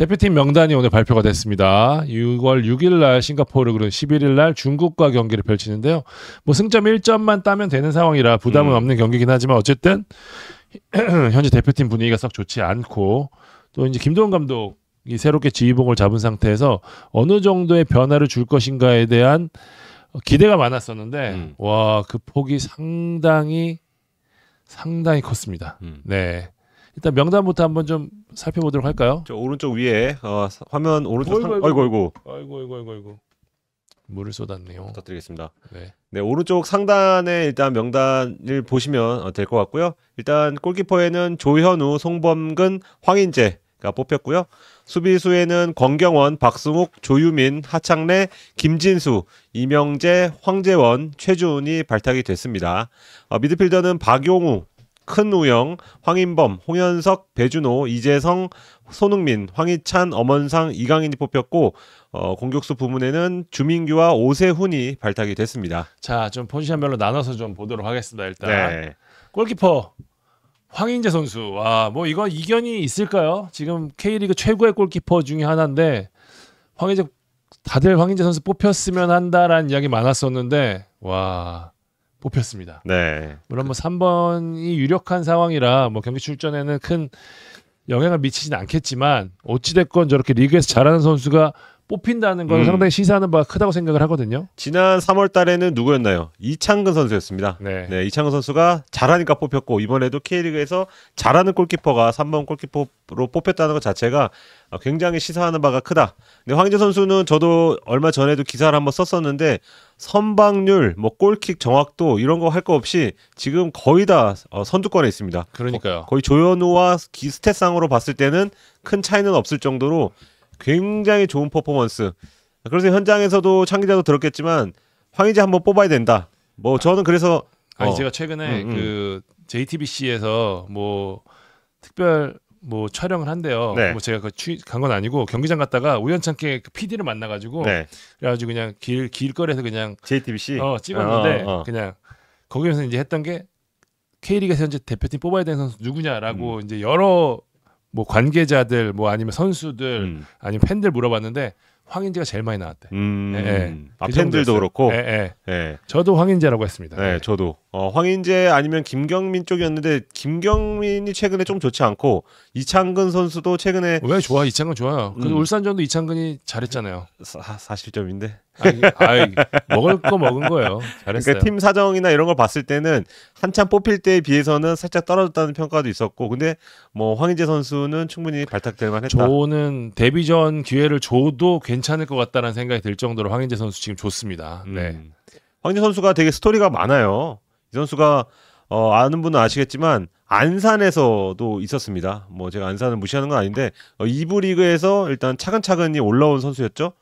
대표팀 명단이 오늘 발표가 됐습니다. 6월 6일 날 싱가포르 그리고 11일 날 중국과 경기를 펼치는데요. 뭐 승점 1점만 따면 되는 상황이라 부담은 음. 없는 경기긴 하지만 어쨌든 현재 대표팀 분위기가 썩 좋지 않고 또 이제 김도훈 감독이 새롭게 지휘봉을 잡은 상태에서 어느 정도의 변화를 줄 것인가에 대한 기대가 많았었는데 음. 와그 폭이 상당히 상당히 컸습니다. 음. 네. 일단 명단부터 한번 좀 살펴보도록 할까요? 저 오른쪽 위에 어, 화면 오른쪽 어이구, 상... 어이고 어이구 아이고 아이고 아이고 아이고 물을 쏟았네요. 부탁드리겠습니다. 네. 네 오른쪽 상단에 일단 명단을 보시면 어, 될것 같고요. 일단 골키퍼에는 조현우, 송범근, 황인재가 뽑혔고요. 수비수에는 권경원, 박승욱, 조유민, 하창래, 김진수, 이명재, 황재원, 최준이 발탁이 됐습니다. 어, 미드필더는 박용우, 큰우영, 황인범, 홍현석, 배준호, 이재성, 손흥민, 황희찬, 엄원상, 이강인이 뽑혔고 어, 공격수 부문에는 주민규와 오세훈이 발탁이 됐습니다. 자, 좀 포지션별로 나눠서 좀 보도록 하겠습니다. 일단 네. 골키퍼 황인재 선수. 와, 뭐이거 이견이 있을까요? 지금 K리그 최고의 골키퍼 중에 하나인데 황인재 다들 황인재 선수 뽑혔으면 한다라는 이야기 많았었는데 와 뽑혔습니다. 네. 물론 뭐 3번이 유력한 상황이라 뭐 경기 출전에는 큰 영향을 미치진 않겠지만 어찌 됐건 저렇게 리그에서 잘하는 선수가 뽑힌다는 건 음. 상당히 시사하는 바가 크다고 생각을 하거든요. 지난 3월 달에는 누구였나요? 이창근 선수였습니다. 네. 네 이창근 선수가 잘하니까 뽑혔고 이번에도 K리그에서 잘하는 골키퍼가 3번 골키퍼로 뽑혔다는 것 자체가 굉장히 시사하는 바가 크다. 근데 황희재 선수는 저도 얼마 전에도 기사를 한번 썼었는데 선방률, 뭐 골킥 정확도 이런 거 할 거 없이 지금 거의 다 어, 선두권에 있습니다. 그러니까요. 거의 조현우와 기스탯상으로 봤을 때는 큰 차이는 없을 정도로 굉장히 좋은 퍼포먼스. 그래서 현장에서도 창기자도 들었겠지만 황희재 한번 뽑아야 된다. 뭐 저는 그래서 아니 어. 제가 최근에 음, 음. 그 JTBC에서 뭐 특별 뭐 촬영을 한대요. 네. 뭐 제가 그간건 아니고 경기장 갔다가 우연찮게 그 PD를 만나가지고 네. 그래가지고 그냥 길 길거리에서 그냥 JTBC 어, 찍었는데 어, 어, 어. 그냥 거기에서 이제 했던 게 K리그에서 현재 대표팀 뽑아야 되는 선수 누구냐라고 음. 이제 여러 뭐 관계자들 뭐 아니면 선수들 음. 아니면 팬들 물어봤는데 황인재가 제일 많이 나왔대. 음, 예, 예. 아, 그 팬들도 그렇고. 예, 예, 예, 저도 황인재라고 했습니다. 네, 예. 저도 어, 황인재 아니면 김경민 쪽이었는데 김경민이 최근에 좀 좋지 않고 이창근 선수도 최근에 왜 좋아? 이창근 좋아요. 음. 그 울산전도 이창근이 잘했잖아요. 사, 실점인데 아니, 아이, 먹을 거 먹은 거예요. 잘했어요. 그러니까 팀 사정이나 이런 걸 봤을 때는 한참 뽑힐 때에 비해서는 살짝 떨어졌다는 평가도 있었고, 근데 뭐 황인재 선수는 충분히 발탁될 만했다. 저는 데뷔전 기회를 줘도 괜. 괜찮을 것 같다는 생각이 들 정도로 황인재 선수 지금 좋습니다. 음. 네. 황인재 선수가 되게 스토리가 많아요. 이 선수가 어, 아는 분은 아시겠지만 안산에서도 있었습니다. 뭐 제가 안산을 무시하는 건 아닌데 어, 2부 리그에서 일단 차근차근히 올라온 선수였죠.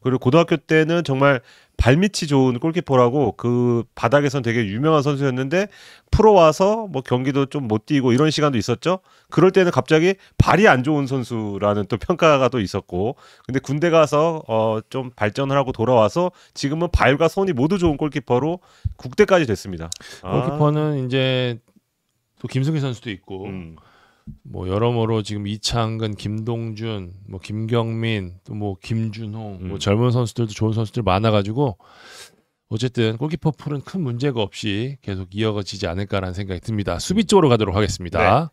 그리고 고등학교 때는 정말 발밑이 좋은 골키퍼라고 그 바닥에선 되게 유명한 선수였는데 프로 와서 뭐 경기도 좀 못 뛰고 이런 시간도 있었죠. 그럴 때는 갑자기 발이 안 좋은 선수라는 또 평가가 또 있었고 근데 군대 가서 어 좀 발전을 하고 돌아와서 지금은 발과 손이 모두 좋은 골키퍼로 국대까지 됐습니다. 골키퍼는 아. 이제 또 김승희 선수도 있고 음. 뭐 여러모로 지금 이창근, 김동준, 뭐 김경민, 또 뭐 김준호, 뭐 음. 뭐 젊은 선수들도 좋은 선수들 많아가지고 어쨌든 골키퍼 풀은 큰 문제가 없이 계속 이어지지 가 않을까라는 생각이 듭니다. 수비 쪽으로 가도록 하겠습니다. 네.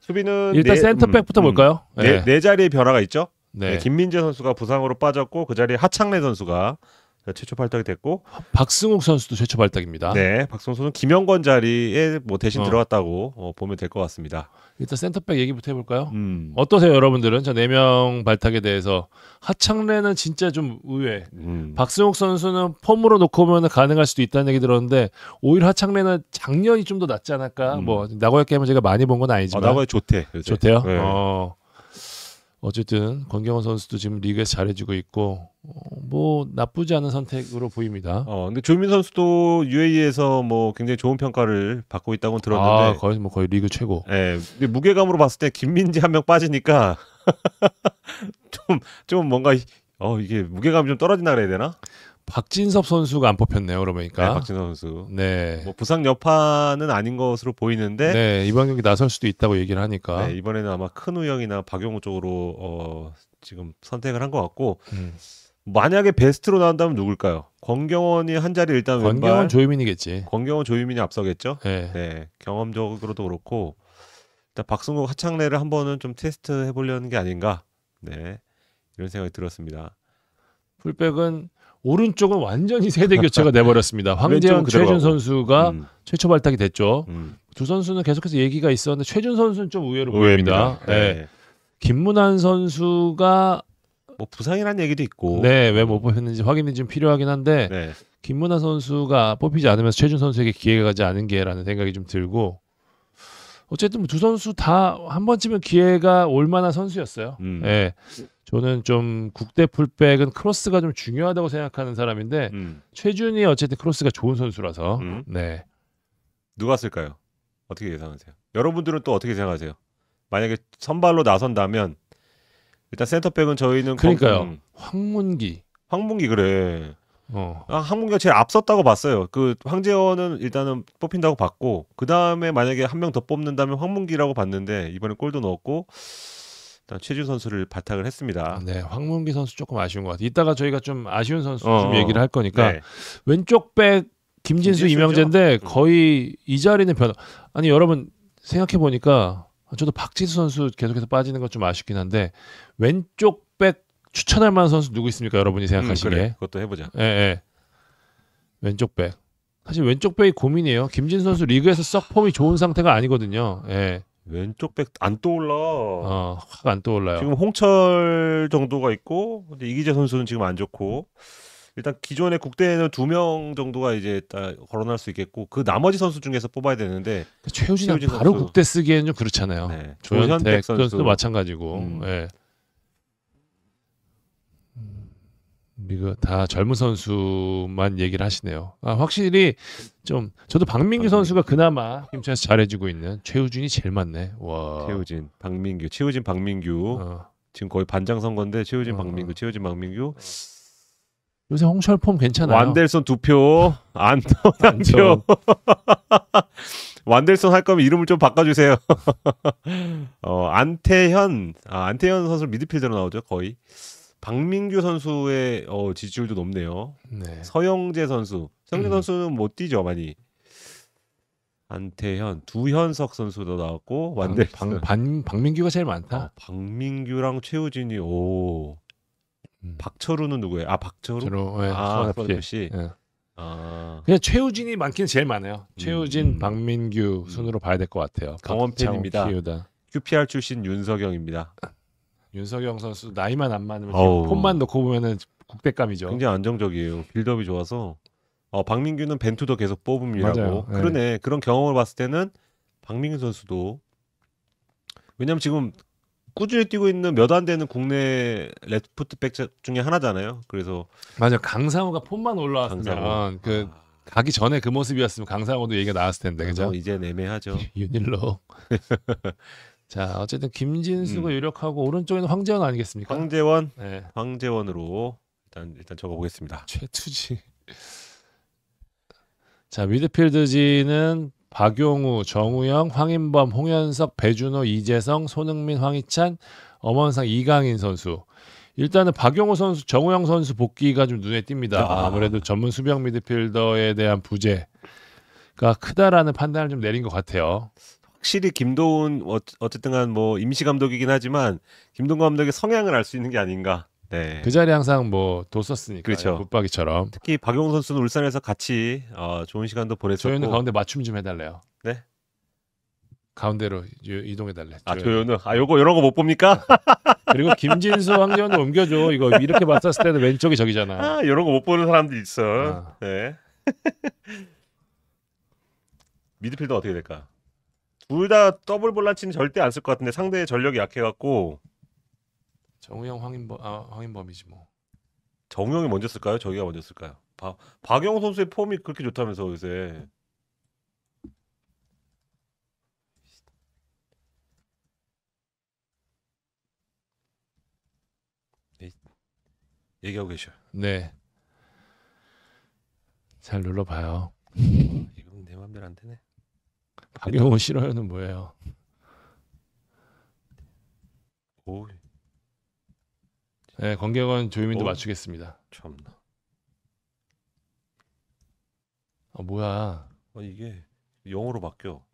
수비는 일단 네, 센터백부터 음, 음, 볼까요? 네. 네, 네 자리의 변화가 있죠. 네. 네. 김민재 선수가 부상으로 빠졌고 그 자리에 하창래 선수가 어, 최초 발탁이 됐고 박승욱 선수도 최초 발탁입니다. 네, 박승욱 선수 는 김영건 자리에 뭐 대신 어. 들어갔다고 어, 보면 될 것 같습니다. 일단 센터백 얘기부터 해볼까요? 음. 어떠세요, 여러분들은 저 네 명 발탁에 대해서 하창래는 진짜 좀 의외. 음. 박승욱 선수는 폼으로 놓고 보면 가능할 수도 있다는 얘기 들었는데 오히려 하창래는 작년이 좀 더 낫지 않을까? 음. 뭐 나고야 게임은 제가 많이 본 건 아니지만 어, 나고야 좋대. 요새. 좋대요. 네. 어. 어쨌든 권경원 선수도 지금 리그에잘해지고 있고 어, 뭐 나쁘지 않은 선택으로 보입니다. 어 근데 조민 선수도 UAE에서 뭐 굉장히 좋은 평가를 받고 있다고 들었는데 아, 거의 뭐 거의 리그 최고. 예. 근데 무게감으로 봤을 때 김민지 한 명 빠지니까 좀좀 좀 뭔가 어 이게 무게감이 좀 떨어진다 그래야 되나? 박진섭 선수가 안 뽑혔네요. 그러보니까 네, 박진섭 선수. 네. 뭐 부상 여파는 아닌 것으로 보이는데. 네, 이번 경기 나설 수도 있다고 얘기를 하니까. 네, 이번에는 아마 큰 우영이나 박용우 쪽으로 어, 지금 선택을 한 것 같고. 음. 만약에 베스트로 나온다면 누굴까요? 권경원이 한 자리 일단 왼발. 권경원 조유민이겠지. 권경원 조유민이 앞서겠죠. 네. 네. 경험적으로도 그렇고 일단 박승국 하창래를 한번은 좀 테스트 해보려는 게 아닌가. 네. 이런 생각이 들었습니다. 풀백은 오른쪽은 완전히 세대 교체가 돼버렸습니다. 황재현 최준 선수가 음. 최초 발탁이 됐죠. 음. 두 선수는 계속해서 얘기가 있었는데 최준 선수는 좀 의외로 보입니다. 네. 네. 김문환 선수가 뭐부상이란 얘기도 있고 네 왜못 뽑혔는지 확인이 좀 필요하긴 한데 네. 김문환 선수가 뽑히지 않으면서 최준 선수에게 기회가 가지 않은 게라는 생각이 좀 들고 어쨌든 뭐 두 선수 다 한 번쯤은 기회가 올 만한 선수였어요. 음. 네. 저는 좀 국대 풀백은 크로스가 좀 중요하다고 생각하는 사람인데 음. 최준이 어쨌든 크로스가 좋은 선수라서 음. 네 누가 쓸까요? 어떻게 예상하세요? 여러분들은 또 어떻게 생각하세요? 만약에 선발로 나선다면 일단 센터백은 저희는 그러니까요 권, 음. 황문기 황문기 그래 어. 아, 황문기가 제일 앞섰다고 봤어요 그 황재원은 일단은 뽑힌다고 봤고 그 다음에 만약에 한 명 더 뽑는다면 황문기라고 봤는데 이번에 골도 넣었고 일단 어, 최준 선수를 바탕을 했습니다. 네, 황문기 선수 조금 아쉬운 것 같아요. 이따가 저희가 좀 아쉬운 선수 어, 좀 얘기를 할 거니까 네. 왼쪽 백 김진수, 김진수 이명재인데 음. 거의 이 자리는 변 아니 여러분 생각해 보니까 저도 박지수 선수 계속해서 빠지는 것 좀 아쉽긴 한데 왼쪽 백 추천할 만한 선수 누구 있습니까? 여러분이 음, 생각하시기에 음, 그래. 그것도 해보자. 예, 예. 왼쪽 백. 사실 왼쪽 백이 고민이에요. 김진 수 선수 리그에서 썩 폼이 좋은 상태가 아니거든요. 예. 왼쪽 백 안 떠올라. 어, 확안 떠올라요. 지금 홍철 정도가 있고 근데 이기재 선수는 지금 안 좋고 일단 기존의 국대에는 두 명 정도가 이제 다 거론할 수 있겠고 그 나머지 선수 중에서 뽑아야 되는데 최우진 바로 선수. 국대 쓰기에는 좀 그렇잖아요. 네. 조현택, 조현택 선수도 마찬가지고. 음. 네. 이거 다 젊은 선수만 얘기를 하시네요. 아, 확실히 좀 저도 박민규 선수가 그나마 팀차에서 잘해주고 있는 최우준이 제일 많네. 와. 최우진, 박민규, 최우진, 박민규. 어. 지금 거의 반장 선 건데 최우진, 어. 박민규, 최우진, 박민규. 요새 홍철 폼 괜찮아요. 완델 s o 두 표, 안톤 한 표. 완델 s 할 거면 이름을 좀 바꿔주세요. 어, 안태현, 아, 안태현 선수 미드필더로 나오죠 거의. 박민규 선수의 어, 지지율도 높네요. 네. 서영재 선수, 서영재 음. 선수는 못 뛰죠 많이. 안태현, 두현석 선수도 나왔고 완대 아, 방, 방, 방, 민규가 제일 많다. 아, 박민규랑 최우진이 오. 음. 박철우는 누구예요? 아 박철우. 저로, 예, 아 선수 예. 아. 그냥 최우진이 많기는 제일 많아요. 음. 최우진, 박민규 순으로 봐야 될 것 같아요. 강원 팬입니다. QPR 출신 윤석영입니다. 윤석영 선수 나이만 안 많으면 어우. 폼만 넣고 보면은 국대감이죠. 굉장히 안정적이에요. 빌드업이 좋아서 어, 박민규는 벤투도 계속 뽑음이라고 네. 그러네 그런 경험을 봤을 때는 박민규 선수도 왜냐면 지금 꾸준히 뛰고 있는 몇 안 되는 국내 레프트백 중에 하나잖아요. 그래서 맞아 강상호가 폼만 올라왔으면 강상호. 그 아. 가기 전에 그 모습이었으면 강상호도 얘기가 나왔을 텐데 그죠? 이제 애매하죠. 윤일로 자 어쨌든 김진수가 음. 유력하고 오른쪽에는 황재원 아니겠습니까? 황재원, 네. 황재원으로 일단 일단 적어보겠습니다. 최투지. 자 미드필드진은 박용우, 정우영, 황인범, 홍현석, 배준호, 이재성, 손흥민, 황희찬, 엄원상, 이강인 선수. 일단은 박용호 선수, 정우영 선수 복귀가 좀 눈에 띕니다. 아. 아무래도 전문 수비 미드필더에 대한 부재가 크다라는 판단을 좀 내린 것 같아요. 확실히 김도훈 어, 어쨌든간 뭐 임시 감독이긴 하지만 김동훈 감독의 성향을 알 수 있는 게 아닌가. 네. 그 자리에 항상 뭐도 썼으니까 그렇죠. 붙박이처럼. 특히 박용 선수는 울산에서 같이 어, 좋은 시간도 보냈었고. 조현우 가운데 맞춤 좀 해달래요. 네. 가운데로 이동해 달래. 아 조현우. 아 요거 이런 거 못 봅니까? 그리고 김진수 황재원도 옮겨줘. 이거 이렇게 맞았을 때는 왼쪽이 저기잖아. 아 이런 거 못 보는 사람도 있어. 아. 네. 미드필더 어떻게 될까? 둘다 더블 볼란치는 절대 안 쓸 것 같은데 상대의 전력이 약해갖고 정우영 황인범 아 황인범이지 뭐. 정우영이 먼저 쓸까요? 저기가 먼저 쓸까요? 바, 박영 선수의 폼이 그렇게 좋다면서 요새 예, 얘기하고 계셔. 네. 잘 눌러봐요. 아, 이건 내 맘대로 안 되네. 박영호 싫어요는 뭐예요? 오. 네, 관객은 조유민도 오. 맞추겠습니다. 참나. 아 뭐야? 아 이게 영어로 바뀌어.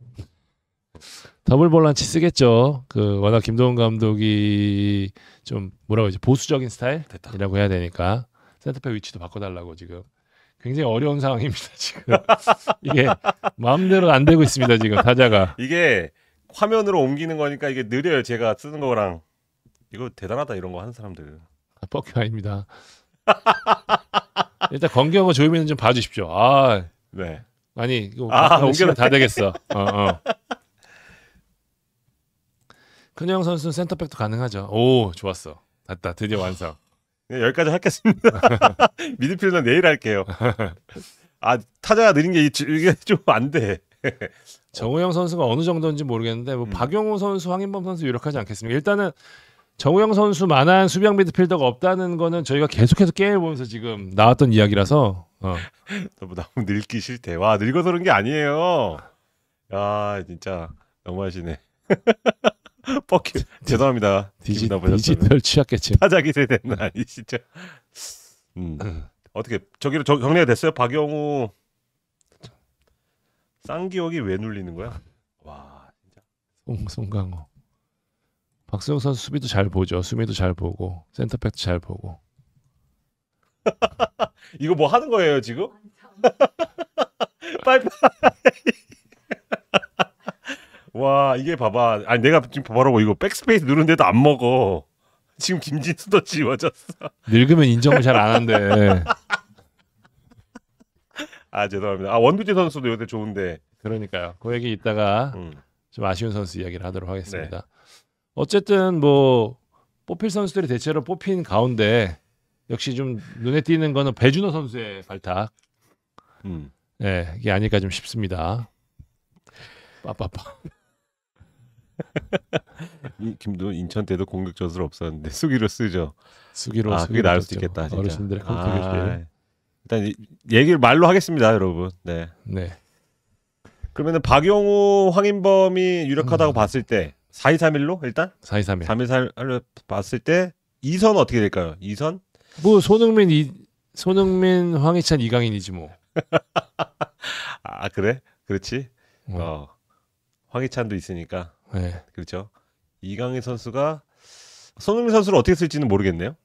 더블 볼란치 쓰겠죠. 그 워낙 김동훈 감독이 좀 뭐라고 이제 보수적인 스타일이라고 해야 되니까 센터백 위치도 바꿔달라고 지금 굉장히 어려운 상황입니다 지금 이게 마음대로 안 되고 있습니다 지금 사자가 이게 화면으로 옮기는 거니까 이게 느려요 제가 쓰는 거랑 이거 대단하다 이런 거 하는 사람들 아, 뻑큐 아닙니다 일단 건경호 조유민은 좀 봐주십시오 아 네. 아니 이거 아, 옮기면 다 되겠어 어, 어. 큰영 선수는 센터백도 가능하죠 오 좋았어 됐다 드디어 완성 네, 여기까지 하겠습니다. 미드필더 내일 할게요. 아 타자가 느린 게 이게 좀 안 돼. 정우영 선수가 어느 정도인지 모르겠는데 뭐 음. 박용호 선수, 황인범 선수 유력하지 않겠습니까? 일단은 정우영 선수만한 수비형 미드필더가 없다는 거는 저희가 계속해서 게임을 보면서 지금 나왔던 이야기라서 어. 너무 너무 늙기 싫대. 와 늙어서 그런 게 아니에요. 아 진짜 너무하시네. 뻑큐 죄송합니다. 디지, 디지털 취약계층 타자기 세대는 아니시죠? 음. 어떻게 저기로 저, 정리가 됐어요? 박영우 쌍기옥이 왜 눌리는 거야? 와 진짜 송, 송강호 박세호 선수 수비도 잘 보죠. 수비도 잘 보고 센터백도 잘 보고. 이거 뭐 하는 거예요 지금? 빨빨 리리 와 이게 봐봐. 아니 내가 지금 봐라고 이거 백스페이스 누른데도 안 먹어. 지금 김진수도 지워졌어. 늙으면 인정을 잘 안 한대. 아 죄송합니다. 아 원두재 선수도 요새 좋은데. 그러니까요. 그 얘기 이따가 음. 좀 아쉬운 선수 이야기를 하도록 하겠습니다. 네. 어쨌든 뭐 뽑힐 선수들이 대체로 뽑힌 가운데 역시 좀 눈에 띄는 거는 배준호 선수의 발탁. 음. 네, 이게 아닐까 좀 싶습니다. 빠빠빠. 김도 인천 때도 공격 전술 없었는데 수기로 쓰죠. 수기로 아 그게 나을 수 있겠다. 진짜. 어르신들의 컴퓨터 아, 일단 얘기를 말로 하겠습니다, 여러분. 네. 네. 그러면은 박용우, 황인범이 유력하다고 음. 봤을 때 4231로 일단 4231. 3141로 봤을 때 2선 어떻게 될까요? 2선? 뭐 손흥민 이 손흥민, 황희찬, 이강인이지 뭐. 아, 그래? 그렇지. 어. 어. 황희찬도 있으니까. 네. 그렇죠. 이강인 선수가 손흥민 선수를 어떻게 쓸지는 모르겠네요.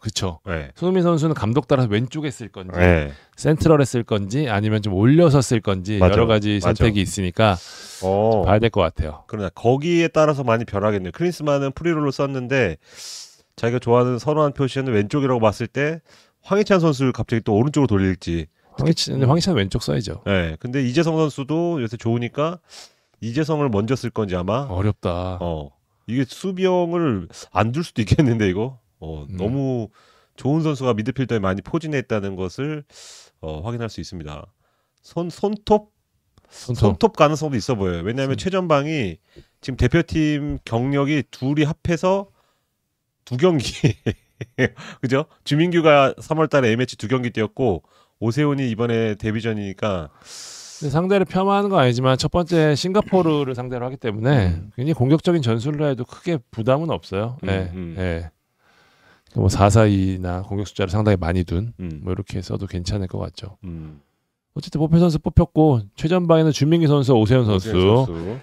그렇죠. 네. 손흥민 선수는 감독 따라서 왼쪽에 쓸 건지 네. 센트럴에 쓸 건지 아니면 좀 올려서 쓸 건지 맞아. 여러 가지 선택이 맞아. 있으니까 어. 봐야 될 것 같아요. 그러나 거기에 따라서 많이 변하겠네요. 크리스마는 프리롤로 썼는데 자기가 좋아하는 선호한 표시는 왼쪽이라고 봤을 때 황희찬 선수를 갑자기 또 오른쪽으로 돌릴지 황희찬 왼쪽 써야죠. 네. 근데 이재성 선수도 요새 좋으니까 이재성을 먼저 쓸 건지 아마 어렵다. 어 이게 수비을안둘 수도 있겠는데 이거 어, 음. 너무 좋은 선수가 미드필더에 많이 포진했다는 것을 어, 확인할 수 있습니다. 손 손톱 손톱, 손톱 가능성도 있어 보여요. 왜냐하면 손. 최전방이 지금 대표팀 경력이 둘이 합해서 두 경기 그죠? 주민규가 3월달에 MH 두 경기 뛰었고 오세훈이 이번에 데뷔전이니까 네, 상대를 폄하하는 건 아니지만 첫 번째 싱가포르를 상대로 하기 때문에 음. 굉장히 공격적인 전술로 해도 크게 부담은 없어요. 음, 예. 음, 예. 그러니까 뭐 442나 공격 숫자를 상당히 많이 둔뭐 음. 이렇게 써도 괜찮을 것 같죠. 음. 어쨌든 보혀 선수 뽑혔고 최전방에는 주민기 선수, 오세훈 선수. 오세훈 선수.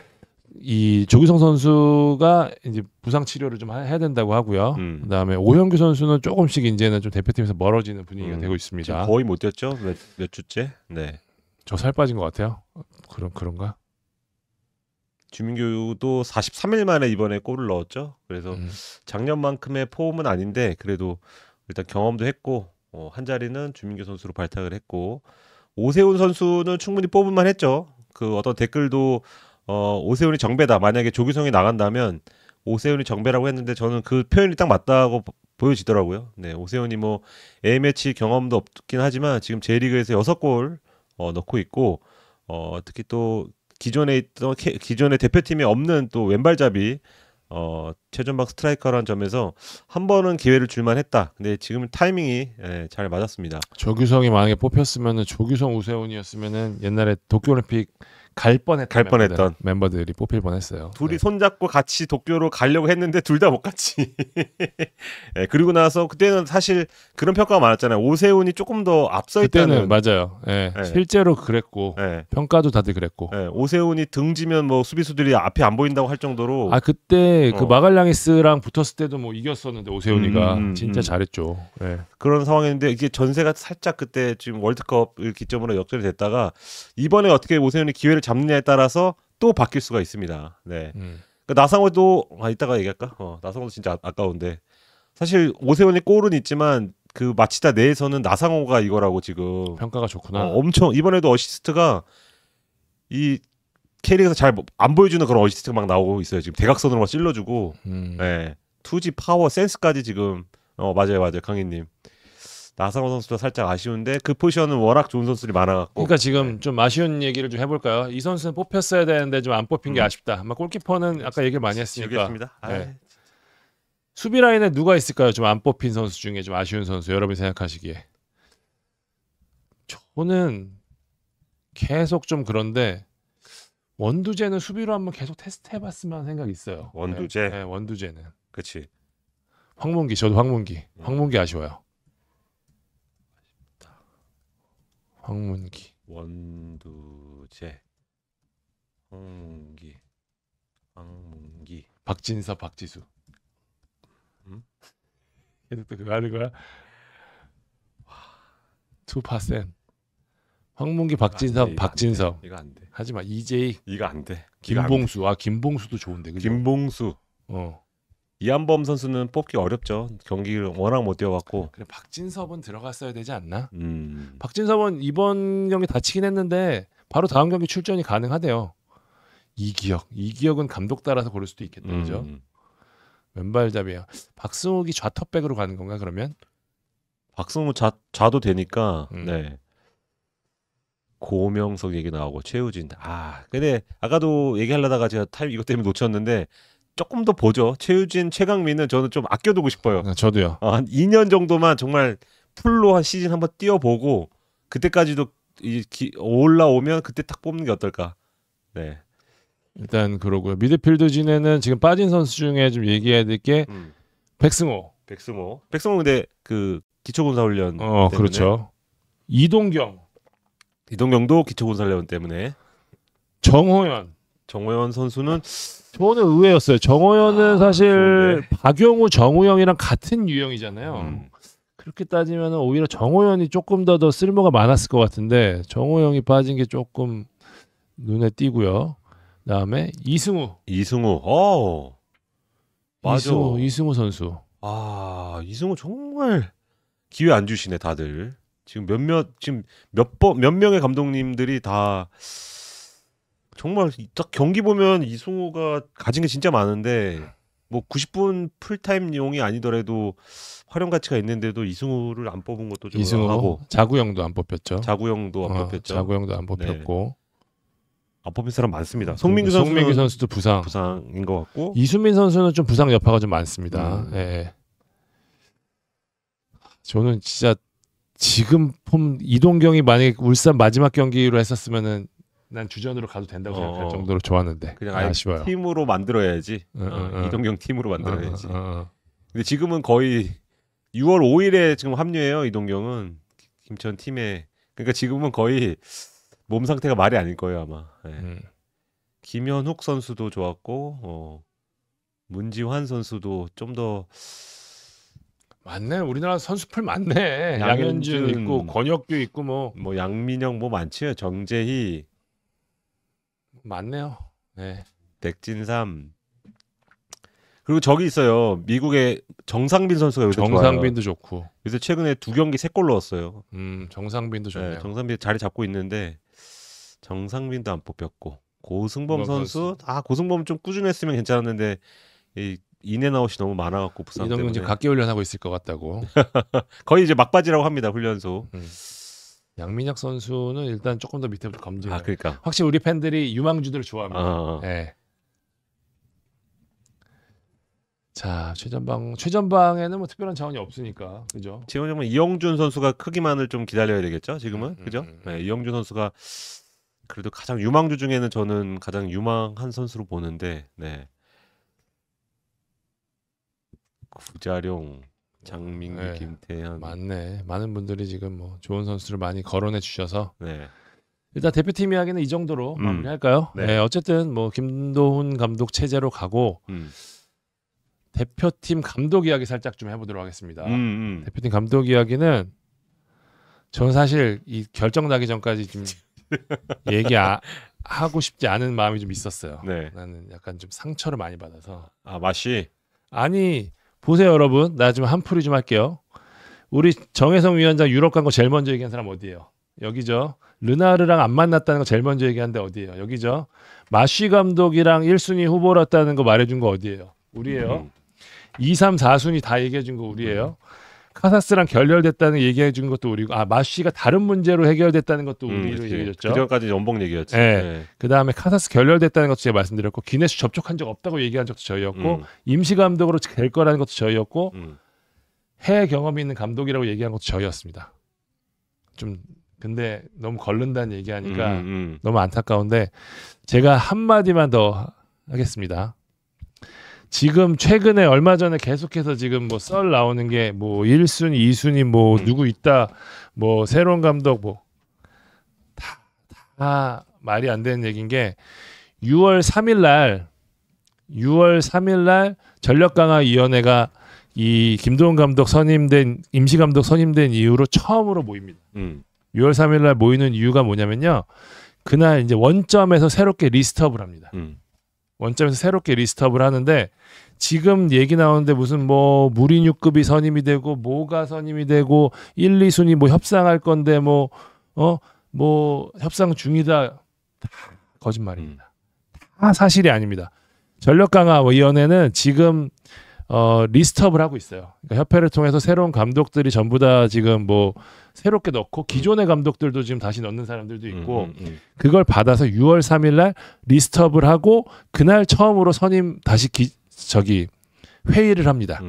이 조기성 선수가 이제 부상 치료를 좀 해야 된다고 하고요. 음. 그다음에 오현규 선수는 조금씩 이제는 좀 대표팀에서 멀어지는 분위기가 음. 되고 있습니다. 거의 못 뛰었죠 몇, 몇 주째. 네. 저살 빠진 것 같아요. 그런 그런가? 주민규도 43일 만에 이번에 골을 넣었죠. 그래서 음. 작년만큼의 폼은 아닌데 그래도 일단 경험도 했고 어, 한 자리는 주민규 선수로 발탁을 했고 오세훈 선수는 충분히 뽑을 만했죠. 그 어떤 댓글도 어, 오세훈이 정배다. 만약에 조규성이 나간다면 오세훈이 정배라고 했는데 저는 그 표현이 딱 맞다고 보여지더라고요. 네, 오세훈이 뭐 A매치 경험도 없긴 하지만 지금 J리그에서 6골 어, 넣고 있고 어, 특히 또 기존에 있던 기존의 대표팀이 없는 또 왼발잡이 어, 최전방 스트라이커라는 점에서 한 번은 기회를 줄만했다. 근데 지금 타이밍이 예, 잘 맞았습니다. 조규성이 만약에 뽑혔으면 조규성 우세훈이었으면 옛날에 도쿄올림픽 갈 뻔했던, 갈 뻔했던 멤버들, 멤버들이 뽑힐 뻔했어요. 둘이 네. 손잡고 같이 도쿄로 가려고 했는데 둘 다 못 갔지. 네, 그리고 나서 그때는 사실 그런 평가가 많았잖아요. 오세훈이 조금 더 앞서 있다는. 맞아요. 네, 실제로 그랬고 평가도 다들 그랬고. 오세훈이 등지면 뭐 수비수들이 앞에 안 보인다고 할 정도로. 아 그때 그 어. 그마갈랑이스랑 붙었을 때도 뭐 이겼었는데 오세훈이가 음, 음, 진짜 음. 잘했죠. 그런 상황인데 이게 전세가 살짝 그때 지금 월드컵 을 기점으로 역전이 됐다가 이번에 어떻게 오세훈이 기회를 자리를 잡느냐에 따라서 또 바뀔 수가 있습니다. 네. 음. 그 나상호도 아 이따가 얘기할까? 어, 나상호도 진짜 아, 까운데 사실 오세훈이 골은 있지만 그 마치다 내에서는 나상호가 이거라고 지금 평가가 좋구나. 어, 엄청 이번에도 어시스트가 이 캐릭에서 잘안 뭐, 보여주는 그런 어시스트가 막 나오고 있어요. 지금 대각선으로 막 찔러주고, 음. 네. 투지 파워 센스까지 지금 어 맞아요 맞아요 강희님 나상호 선수도 살짝 아쉬운데 그 포지션은 워낙 좋은 선수들이 많아갖고. 그러니까 지금 네. 좀 아쉬운 얘기를 좀 해볼까요? 이 선수는 뽑혔어야 되는데 좀 안 뽑힌 음. 게 아쉽다. 아마 골키퍼는 아까 얘기 를 많이 했으니까. 아, 네. 수비 라인에 누가 있을까요? 좀 안 뽑힌 선수 중에 좀 아쉬운 선수 여러분 이 생각하시기에. 저는 계속 좀 그런데 원두재는 수비로 한번 계속 테스트해봤으면 하는 생각이 있어요. 원두재 네, 네 원두제는. 그렇지. 황문기 저도 황문기. 네. 황문기 아쉬워요. 황문기 원두재 황문기 황문기 박진서 박지수 음? 얘들 또 그거 하는 거야? 투파센 황문기 박진서 박진서 이거 안돼 하지마 EJ 이거 안돼 김봉수 아 김봉수도 좋은데 그죠? 김봉수 어 이한범 선수는 뽑기 어렵죠. 경기를 워낙 못 뛰어갖고. 아, 그래 박진섭은 들어갔어야 되지 않나? 음. 박진섭은 이번 경기 다치긴 했는데 바로 다음 경기 출전이 가능하대요. 이기혁, 이기혁은 감독 따라서 고를 수도 있겠다, 음. 그죠? 왼발잡이에요. 박승욱이 좌터백으로 가는 건가 그러면? 박승욱 좌 좌도 되니까. 음. 네. 고명석 얘기 나오고 최우진 아 근데 아까도 얘기하려다가 제가 타임 이것 때문에 놓쳤는데 조금 더 보죠. 최유진, 최강민은 저는 좀 아껴두고 싶어요. 아, 저도요. 어, 한 2년 정도만 정말 풀로 한 시즌 한번 뛰어보고 그때까지도 이 기, 올라오면 그때 딱 뽑는 게 어떨까. 네. 일단 그러고요. 미드필드 진에는 지금 빠진 선수 중에 좀 얘기해야 될게 음. 백승호. 백승호. 백승호 근데 그 기초군사 훈련. 어 때문에. 그렇죠. 이동경. 이동경도 기초군사 훈련 때문에. 정호연. 정호연 선수는 저는 의외였어요. 정호연은 아, 사실 좋은데. 박용우, 정우영이랑 같은 유형이잖아요. 음. 그렇게 따지면 오히려 정호연이 조금 더더 쓸모가 많았을 것 같은데 정호영이 빠진 게 조금 눈에 띄고요. 그다음에 이승우. 이승우. 어. 맞아. 이승우, 이승우 선수. 아, 이승우 정말 기회 안 주시네 다들. 지금 몇몇 지금 몇 번 몇 명의 감독님들이 다 정말 딱 경기 보면 이승호가 가진 게 진짜 많은데 네. 뭐 90분 풀타임용이 아니더라도 활용 가치가 있는데도 이승우를 안 뽑은 것도 좀 이승우, 하고 자구영도안 뽑혔죠. 자구영도안 어, 뽑혔죠. 자구영도안 네. 뽑혔고 네. 안 뽑힌 사람 많습니다. 그러니까 송민규 선수 송민규 선수도 부상 부상인 것 같고 이수민 선수는 좀 부상 여파가 좀 많습니다. 음. 예. 예. 저는 진짜 지금 폼 이동경이 만약 울산 마지막 경기로 했었으면은 난 주전으로 가도 된다고 어, 생각할 어. 정도로 좋았는데 그냥 아, 아예 아쉬워요. 팀으로 만들어야지 어, 어, 어 이동경 팀으로 만들어야지. 근데 지금은 거의 6월 5일에 지금 합류해요 이동경은 김천 팀에 그러니까 지금은 거의 몸 상태가 말이 아닐 거예요 아마. 네. 음. 김현욱 선수도 좋았고 어, 문지환 선수도 좀 더맞네 우리나라 선수풀 많네. 양현준, 양현준 있고 권혁규 있고 뭐뭐 뭐 양민영 뭐 많지요. 정재희 많네요. 네. 백진삼 그리고 저기 있어요. 미국의 정상빈 선수가 요새 정상빈도 좋아요. 좋고 요새 최근에 두 경기 세 골 넣었어요. 음 정상빈도 네, 좋네요. 네, 정상빈 자리 잡고 있는데 정상빈도 안 뽑혔고 고승범 선수 아 고승범 좀 꾸준했으면 괜찮았는데 이 인앤아웃이 너무 많아갖고 부상 때문에 이동근 지 각기 훈련하고 있을 것 같다고 거의 이제 막바지라고 합니다 훈련소. 음. 양민혁 선수는 일단 조금 더 밑에부터 검증. 아, 그러니까. 확실히 우리 팬들이 유망주들을 좋아합니다. 아, 아. 예. 자 최전방 최전방에는 뭐 특별한 자원이 없으니까 그죠? 지금 은 이영준 선수가 크기만을 좀 기다려야 되겠죠. 지금은 음, 그죠? 음, 음. 네, 이영준 선수가 그래도 가장 유망주 중에는 저는 가장 유망한 선수로 보는데 네. 구자룡 장민규, 네. 김태현. 맞네. 많은 분들이 지금 뭐 좋은 선수를 많이 거론해 주셔서 네. 일단 대표팀 이야기는 이 정도로 음. 마무리할까요? 네. 네. 어쨌든 뭐 김도훈 감독 체제로 가고 음. 대표팀 감독 이야기 살짝 좀 해보도록 하겠습니다. 음, 음. 대표팀 감독 이야기는 저는 사실 이 결정 나기 전까지 좀 얘기 아, 하고 싶지 않은 마음이 좀 있었어요. 네. 나는 약간 좀 상처를 많이 받아서. 아 맛이? 아니 보세요, 여러분. 나 지금 한풀이 좀 할게요. 우리 정혜성 위원장 유럽 간 거 제일 먼저 얘기한 사람 어디예요? 여기죠. 르나르랑 안 만났다는 거 제일 먼저 얘기한데 어디예요? 여기죠. 마쉬 감독이랑 1순위 후보였다는 거 말해준 거 어디예요? 우리예요. 음. 2, 3, 4순위 다 얘기해준 거 우리예요. 음. 카사스랑 결렬됐다는 얘기해 준 것도 우리고 아 마슈가 다른 문제로 해결됐다는 것도 음, 우리로 음, 얘기해죠그 전까지 연봉 얘기였지. 네. 예. 네. 예. 그 다음에 카사스 결렬됐다는 것도 제가 말씀드렸고 기네스 접촉한 적 없다고 얘기한 적도 저희였고 음. 임시 감독으로 될 거라는 것도 저희였고 음. 해외 경험이 있는 감독이라고 얘기한 것도 저희였습니다. 좀 근데 너무 걸른다는 얘기하니까 음, 음. 너무 안타까운데 제가 한 마디만 더 하겠습니다. 지금 최근에 얼마 전에 계속해서 지금 뭐 썰 나오는 게뭐 1순위, 2순위 뭐 음. 누구 있다 뭐 새로운 감독 뭐 다 다 말이 안 되는 얘긴게 6월 3일 날 6월 3일 날 전력 강화 위원회가 이 김도훈 감독 선임된 임시 감독 선임된 이후로 처음으로 모입니다. 음. 6월 3일 날 모이는 이유가 뭐냐면요. 그날 이제 원점에서 새롭게 리스트업을 합니다. 음. 원점에서 새롭게 리스트업을 하는데 지금 얘기 나오는데 무슨 뭐 무리뉴급이 선임이 되고 뭐가 선임이 되고 1, 2순위 뭐 협상할 건데 뭐 어? 뭐 협상 중이다. 다 거짓말입니다. 음. 다 사실이 아닙니다. 전력 강화 위원회는 지금 어, 리스트업을 하고 있어요. 그러니까 협회를 통해서 새로운 감독들이 전부 다 지금 뭐 새롭게 넣고 기존의 감독들도 지금 다시 넣는 사람들도 있고 음, 음, 음. 그걸 받아서 6월 3일 날 리스트업을 하고 그날 처음으로 선임 다시 기, 저기 회의를 합니다.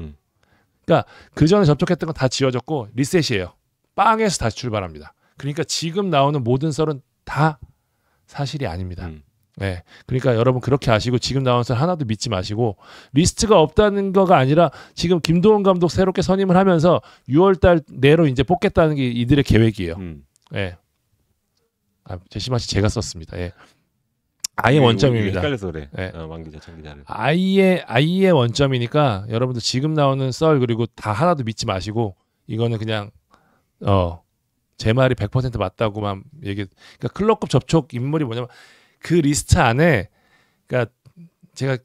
그러니까 그 전에 접촉했던 건 다 지워졌고 리셋이에요. 빵에서 다시 출발합니다. 그러니까 지금 나오는 모든 썰은 다 사실이 아닙니다. 네. 그러니까 여러분 그렇게 아시고 지금 나온 사 하나도 믿지 마시고 리스트가 없다는 거가 아니라 지금 김도훈 감독 새롭게 선임을 하면서 6월 달 내로 이제 뽑겠다는 게 이들의 계획이에요. 음. 예. 아, 제시마 씨 제가 썼습니다. 예. 아예 네, 원점입니다. 헷갈려서 그래. 네. 어, 기자, 장 기자를. 아예 아예 원점이니까 여러분들 지금 나오는 썰 그리고 다 하나도 믿지 마시고 이거는 그냥 어제 말이 100% 맞다고만 얘기. 그러니까 클럽급 접촉 인물이 뭐냐면 그 리스트 안에 그러니까 제가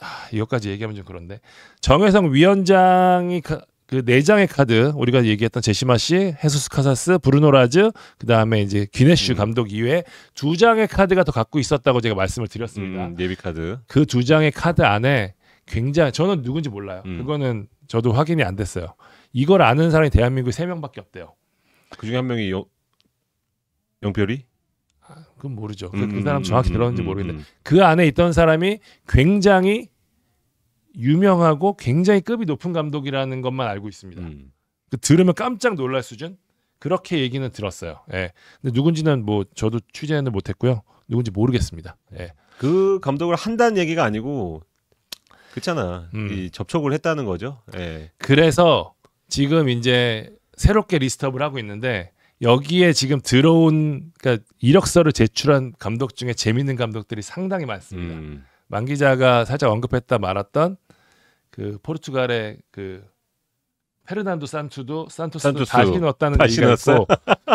아, 이것까지 얘기하면 좀 그런데 정혜성 위원장이 가, 그내 장의 카드 우리가 얘기했던 제시마 씨, 헤수스 카사스, 브루노라즈, 그 다음에 이제 기네슈 음. 감독 이외에 두 장의 카드가 더 갖고 있었다고 제가 말씀을 드렸습니다. 음, 예비 카드. 그 두 장의 카드 안에 굉장히 저는 누군지 몰라요. 음. 그거는 저도 확인이 안 됐어요. 이걸 아는 사람이 대한민국 세 명밖에 없대요. 그 중에 한 명이 영, 영별이? 그건 모르죠. 그, 음, 그 사람 음, 정확히 음, 들었는지 음, 모르겠는데 그 안에 있던 사람이 굉장히 유명하고 굉장히 급이 높은 감독이라는 것만 알고 있습니다. 그 들으면 깜짝 놀랄 수준 그렇게 얘기는 들었어요. 예. 근데 누군지는 뭐 저도 취재는 못했고요. 누군지 모르겠습니다. 예. 그 감독을 한다는 얘기가 아니고 그렇잖아. 음. 이 접촉을 했다는 거죠. 예. 그래서 지금 이제 새롭게 리스트업을 하고 있는데 여기에 지금 들어온 그러니까 이력서를 제출한 감독 중에 재밌는 감독들이 상당히 많습니다. 음. 만 기자가 살짝 언급했다 말았던 그 포르투갈의 그 페르난도 산투도 산투스도 산투스. 다시 넣었다는 다시 얘기가 어 있고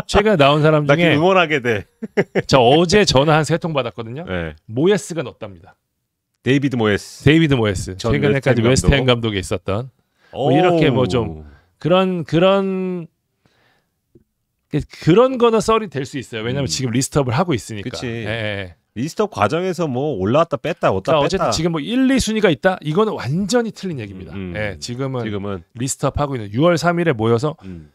최근에 나온 사람 중에 응원하게 돼. 저 어제 전화 한 세 통 받았거든요. 네. 모예스가 넣었답니다. 데이비드 모예스. 데이비드 모예스. 최근에까지 웨스트햄 감독이 있었던 뭐 이렇게 뭐 좀 그런 그런 그 그런 거는 썰이 될 수 있어요. 왜냐면 음. 지금 리스트업을 하고 있으니까. 그치. 예, 예. 리스트업 과정에서 뭐 올라왔다 뺐다 왔다 뺐다. 어쨌든 지금 뭐 1, 2 순위가 있다. 이거는 완전히 틀린 음, 얘기입니다. 음. 예, 지금은, 지금은 리스트업 하고 있는 6월 3일에 모여서 음.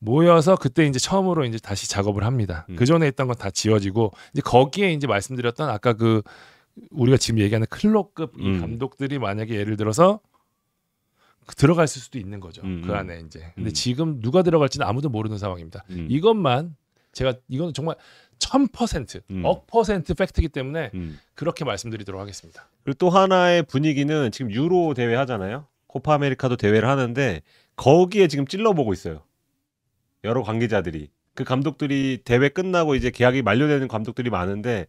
모여서 그때 이제 처음으로 이제 다시 작업을 합니다. 음. 그 전에 있던 건 다 지워지고 이제 거기에 이제 말씀드렸던 아까 그 우리가 지금 얘기하는 클럽급 음. 감독들이 만약에 예를 들어서 들어갈 수도 있는 거죠. 음. 그 음. 안에 이제. 근데 음. 지금 누가 들어갈지는 아무도 모르는 상황입니다. 음. 이것만 제가 이건 정말 천 퍼센트, 음. 억 퍼센트 팩트이기 때문에 음. 그렇게 말씀드리도록 하겠습니다. 그리고 또 하나의 분위기는 지금 유로 대회 하잖아요. 코파 아메리카도 대회를 하는데 거기에 지금 찔러보고 있어요. 여러 관계자들이 그 감독들이 대회 끝나고 이제 계약이 만료되는 감독들이 많은데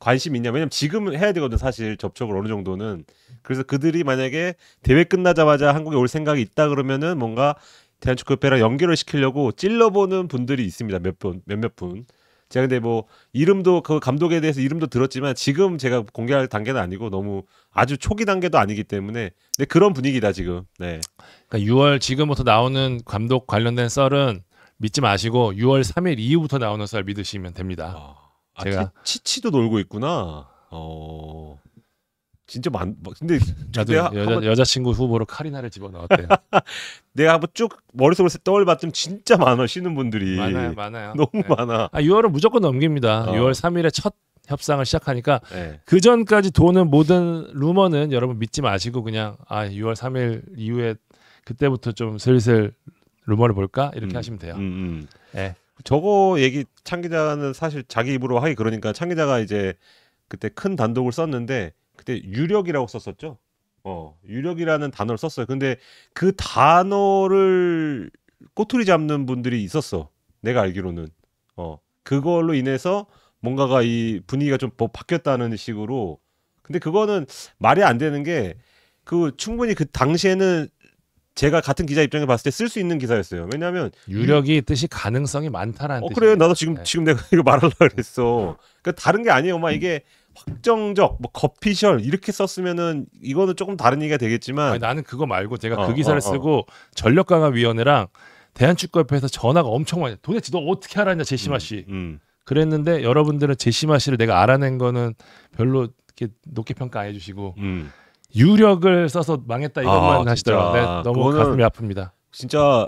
관심 있냐? 왜냐면 지금 은 해야 되거든 사실 접촉을 어느 정도는. 그래서 그들이 만약에 대회 끝나자마자 한국에 올 생각이 있다 그러면은 뭔가 대한축구협회랑 연결을 시키려고 찔러보는 분들이 있습니다. 몇 분, 몇몇 분. 제가 근데 뭐 이름도 그 감독에 대해서 이름도 들었지만 지금 제가 공개할 단계는 아니고 너무 아주 초기 단계도 아니기 때문에 근데 그런 분위기다 지금. 네. 그러니까 6월 지금부터 나오는 감독 관련된 썰은 믿지 마시고 6월 3일 이후부터 나오는 썰 믿으시면 됩니다. 어. 아, 제가 치, 치도 놀고 있구나. 어. 진짜 많. 뭐, 근데 나도 여자 한번... 여자친구 후보로 카리나를 집어넣었대요. 내가 한번 쭉 머릿속으로 떠올봤더니 진짜 많아 쉬는 분들이. 많아요, 많아요. 너무 네. 많아. 아, 6월은 무조건 넘깁니다. 어. 6월 3일에 첫 협상을 시작하니까 네. 그 전까지 도는 모든 루머는 여러분 믿지 마시고 그냥 아 6월 3일 이후에 그때부터 좀 슬슬 루머를 볼까 이렇게 음. 하시면 돼요. 음, 음. 네. 저거 얘기 창 기자는 사실 자기 입으로 하기 그러니까 창 기자가 이제 그때 큰 단독을 썼는데 그때 유력이라고 썼었죠. 어, 유력이라는 단어를 썼어요. 근데 그 단어를 꼬투리 잡는 분들이 있었어. 내가 알기로는. 어, 그걸로 인해서 뭔가가 이 분위기가 좀 바뀌었다는 식으로. 근데 그거는 말이 안 되는 게 그 충분히 그 당시에는 제가 같은 기자 입장에 봤을 때 쓸 수 있는 기사였어요. 왜냐하면 유력이 음, 뜻이 가능성이 많다라는. 어 그래 나도 지금 네. 지금 내가 이거 말하려 그랬어. 그러니까 다른 게 아니에요. 막 이게 확정적 뭐 거피셜 이렇게 썼으면은 이거는 조금 다른 얘기가 되겠지만 아니, 나는 그거 말고 제가 어, 그 기사를 어, 어. 쓰고 전력 강화 위원회랑 대한축구협회에서 전화가 엄청 많이 도대체 너 어떻게 알았냐 제시마 음, 씨 음, 음. 그랬는데 여러분들은 제시마 씨를 내가 알아낸 거는 별로 이렇게 높게 평가 안 해주시고 음. 유력을 써서 망했다 이런만 아, 하시더라고요. 네, 너무 가슴이 아픕니다. 진짜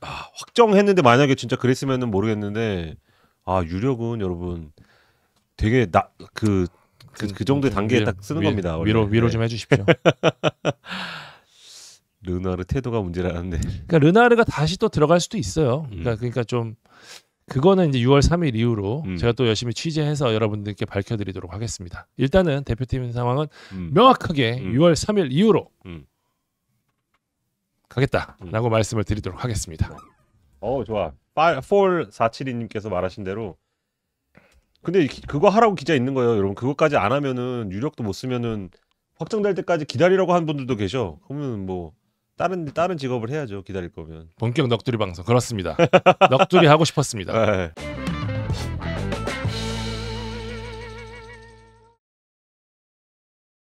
아, 확정했는데 만약에 진짜 그랬으면은 모르겠는데 아 유력은 여러분 되게 나 그 그, 그, 정도의 음, 단계에 딱 쓰는 위, 겁니다. 원래. 위로 위로 네. 좀 해주십시오. 르나르 태도가 문제라는데. 그러니까 르나르가 다시 또 들어갈 수도 있어요. 그러니까, 음. 그러니까 좀 그거는 이제 6월 3일 이후로 음. 제가 또 열심히 취재해서 여러분들께 밝혀드리도록 하겠습니다. 일단은 대표팀 상황은 음. 명확하게 음. 6월 3일 이후로 음. 가겠다라고 음. 말씀을 드리도록 하겠습니다. 어 좋아. 4 4 7이님께서 말하신 대로 근데 기, 그거 하라고 기자 있는 거예요, 여러분. 그것까지 안 하면은 유력도 못 쓰면은 확정될 때까지 기다리라고 한 분들도 계셔. 그러면 뭐 다른 다른 직업을 해야죠. 기다릴 거면. 본격 넋두리 방송 그렇습니다. 넋두리 하고 싶었습니다. 네.